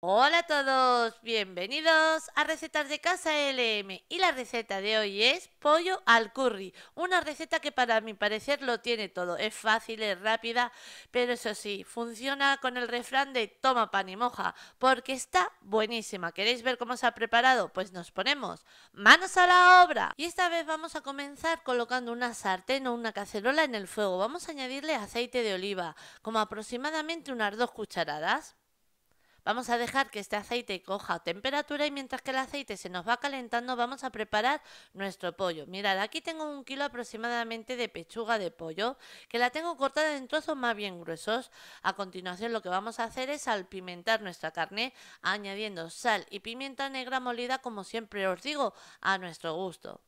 Hola a todos, bienvenidos a Recetas de Casa LM y la receta de hoy es pollo al curry, una receta que para mi parecer lo tiene todo, es fácil, es rápida, pero eso sí, funciona con el refrán de toma pan y moja, porque está buenísima. ¿Queréis ver cómo se ha preparado? Pues nos ponemos manos a la obra. Y esta vez vamos a comenzar colocando una sartén o una cacerola en el fuego, vamos a añadirle aceite de oliva, como aproximadamente unas dos cucharadas. Vamos a dejar que este aceite coja temperatura y mientras que el aceite se nos va calentando vamos a preparar nuestro pollo. Mirad, aquí tengo un kilo aproximadamente de pechuga de pollo que la tengo cortada en trozos más bien gruesos. A continuación lo que vamos a hacer es salpimentar nuestra carne añadiendo sal y pimienta negra molida como siempre os digo a nuestro gusto.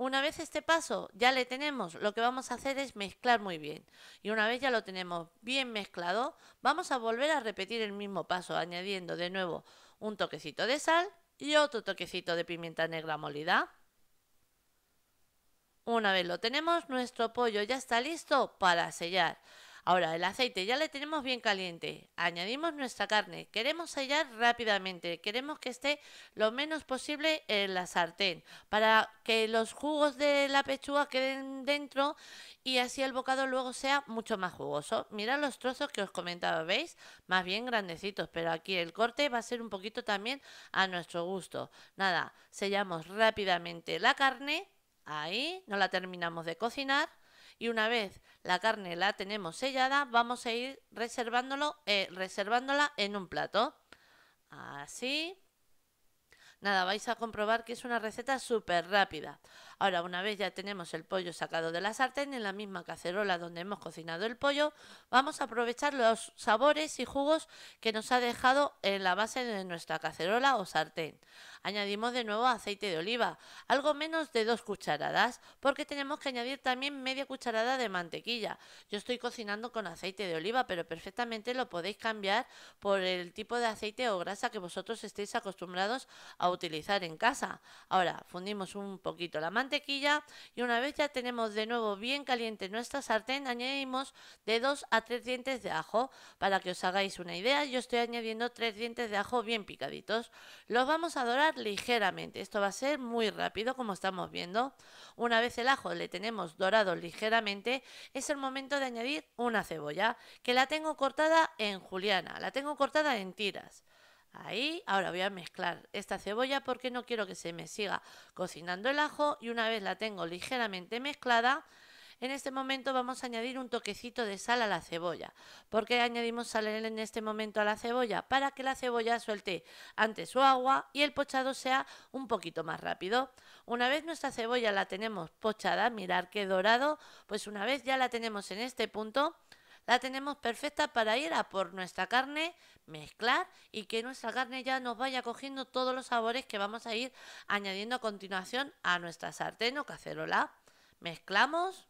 Una vez este paso ya le tenemos, lo que vamos a hacer es mezclar muy bien. Y una vez ya lo tenemos bien mezclado, vamos a volver a repetir el mismo paso, añadiendo de nuevo un toquecito de sal y otro toquecito de pimienta negra molida. Una vez lo tenemos, nuestro pollo ya está listo para sellar. Ahora, el aceite ya le tenemos bien caliente. Añadimos nuestra carne. Queremos sellar rápidamente. Queremos que esté lo menos posible en la sartén para que los jugos de la pechuga queden dentro y así el bocado luego sea mucho más jugoso. Mirad los trozos que os comentaba, ¿veis? Más bien grandecitos, pero aquí el corte va a ser un poquito también a nuestro gusto. Nada, sellamos rápidamente la carne. Ahí, no la terminamos de cocinar y una vez la carne la tenemos sellada, vamos a ir reservándolo, eh, reservándola en un plato. Así. Nada, vais a comprobar que es una receta súper rápida. Ahora, una vez ya tenemos el pollo sacado de la sartén, en la misma cacerola donde hemos cocinado el pollo, vamos a aprovechar los sabores y jugos que nos ha dejado en la base de nuestra cacerola o sartén. Añadimos de nuevo aceite de oliva, algo menos de dos cucharadas, porque tenemos que añadir también media cucharada de mantequilla. Yo estoy cocinando con aceite de oliva, pero perfectamente lo podéis cambiar por el tipo de aceite o grasa que vosotros estéis acostumbrados a utilizar en casa. Ahora, fundimos un poquito la mantequilla y una vez ya tenemos de nuevo bien caliente nuestra sartén, añadimos de 2 a 3 dientes de ajo. Para que os hagáis una idea, yo estoy añadiendo 3 dientes de ajo bien picaditos. Los vamos a dorar ligeramente, esto va a ser muy rápido como estamos viendo. Una vez el ajo le tenemos dorado ligeramente, es el momento de añadir una cebolla, que la tengo cortada en juliana, la tengo cortada en tiras. Ahí, ahora voy a mezclar esta cebolla porque no quiero que se me siga cocinando el ajo y una vez la tengo ligeramente mezclada, en este momento vamos a añadir un toquecito de sal a la cebolla. ¿Por qué añadimos sal en este momento a la cebolla? Para que la cebolla suelte antes su agua y el pochado sea un poquito más rápido. Una vez nuestra cebolla la tenemos pochada, mirar qué dorado, pues una vez ya la tenemos en este punto, la tenemos perfecta para ir a por nuestra carne, mezclar y que nuestra carne ya nos vaya cogiendo todos los sabores que vamos a ir añadiendo a continuación a nuestra sartén o cacerola. Mezclamos.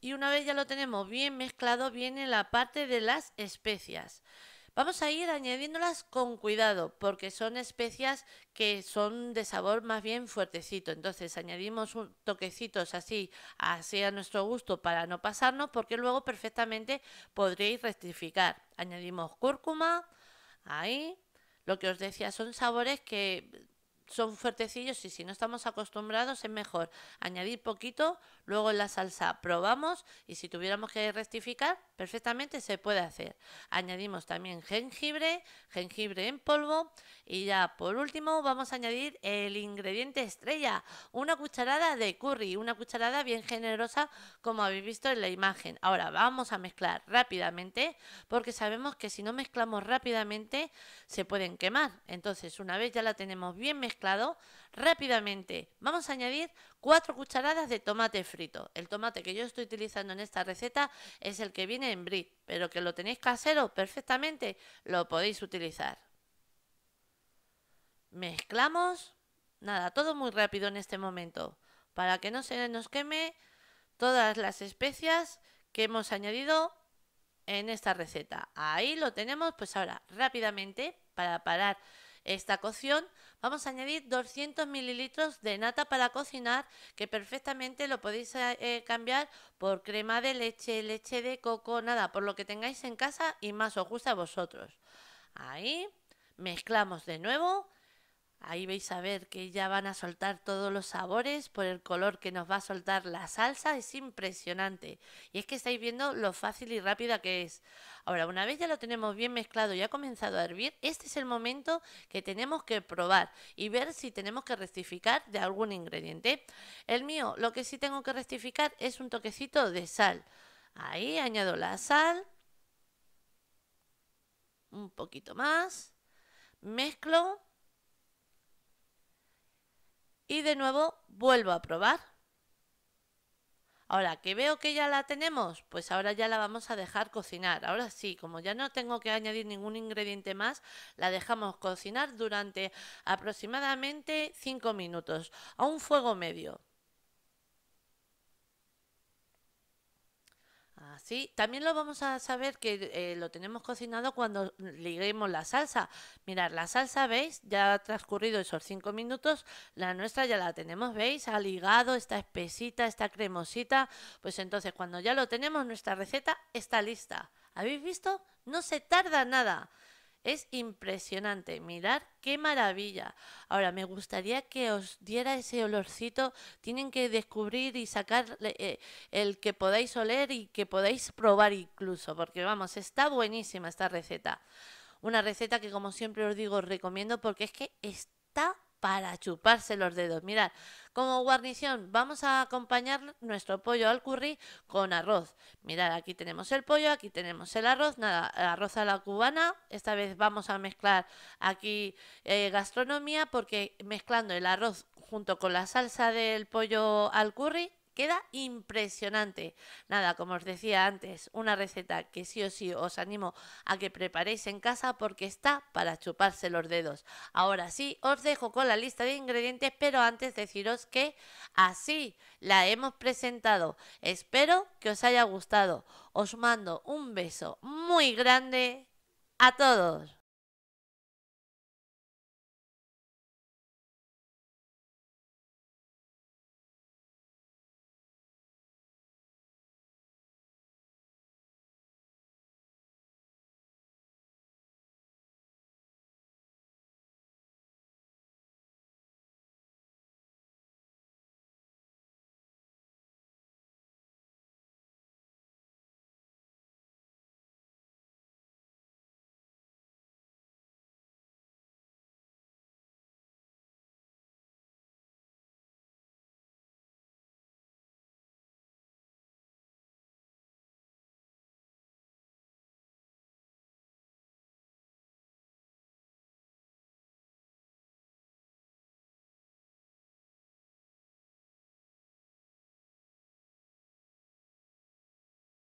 Y una vez ya lo tenemos bien mezclado, viene la parte de las especias. Vamos a ir añadiéndolas con cuidado porque son especias que son de sabor más bien fuertecito. Entonces añadimos un toquecitos así, así a nuestro gusto para no pasarnos porque luego perfectamente podréis rectificar. Añadimos cúrcuma, ahí. Lo que os decía son sabores que son fuertecillos y si no estamos acostumbrados es mejor añadir poquito, luego en la salsa probamos y si tuviéramos que rectificar, perfectamente se puede hacer. Añadimos también jengibre, jengibre en polvo y ya por último vamos a añadir el ingrediente estrella, una cucharada de curry, una cucharada bien generosa como habéis visto en la imagen. Ahora vamos a mezclar rápidamente porque sabemos que si no mezclamos rápidamente se pueden quemar. Entonces una vez ya la tenemos bien mezclada, rápidamente vamos a añadir 4 cucharadas de tomate frito. El tomate que yo estoy utilizando en esta receta es el que viene en brie, pero que lo tenéis casero perfectamente, lo podéis utilizar. Mezclamos, nada, todo muy rápido en este momento, para que no se nos queme todas las especias que hemos añadido en esta receta. Ahí lo tenemos, pues ahora rápidamente para parar esta cocción Vamos a añadir 200 mililitros de nata para cocinar, que perfectamente lo podéis eh, cambiar por crema de leche, leche de coco, nada, por lo que tengáis en casa y más os gusta a vosotros. Ahí, mezclamos de nuevo Ahí veis a ver que ya van a soltar todos los sabores por el color que nos va a soltar la salsa. Es impresionante. Y es que estáis viendo lo fácil y rápida que es. Ahora, una vez ya lo tenemos bien mezclado y ha comenzado a hervir, este es el momento que tenemos que probar y ver si tenemos que rectificar de algún ingrediente. El mío, lo que sí tengo que rectificar es un toquecito de sal. Ahí añado la sal. Un poquito más. Mezclo y de nuevo vuelvo a probar. Ahora que veo que ya la tenemos, pues ahora ya la vamos a dejar cocinar. Ahora sí, como ya no tengo que añadir ningún ingrediente más, la dejamos cocinar durante aproximadamente 5 minutos a un fuego medio. Así, ah, también lo vamos a saber que eh, lo tenemos cocinado cuando liguemos la salsa. Mirad, la salsa, ¿veis? Ya ha transcurrido esos cinco minutos. La nuestra ya la tenemos, ¿veis? Ha ligado, está espesita, está cremosita. Pues entonces, cuando ya lo tenemos, nuestra receta está lista. ¿Habéis visto? No se tarda nada. Es impresionante, mirar qué maravilla. Ahora, me gustaría que os diera ese olorcito. Tienen que descubrir y sacar eh, el que podáis oler y que podáis probar incluso, porque vamos, está buenísima esta receta. Una receta que como siempre os digo, os recomiendo porque es que está para chuparse los dedos. Mirad, como guarnición vamos a acompañar nuestro pollo al curry con arroz. Mirad, aquí tenemos el pollo, aquí tenemos el arroz, nada, arroz a la cubana. Esta vez vamos a mezclar aquí eh, gastronomía porque mezclando el arroz junto con la salsa del pollo al curry Queda impresionante. Nada, como os decía antes, una receta que sí o sí os animo a que preparéis en casa porque está para chuparse los dedos. Ahora sí, os dejo con la lista de ingredientes, pero antes deciros que así la hemos presentado. Espero que os haya gustado. Os mando un beso muy grande a todos.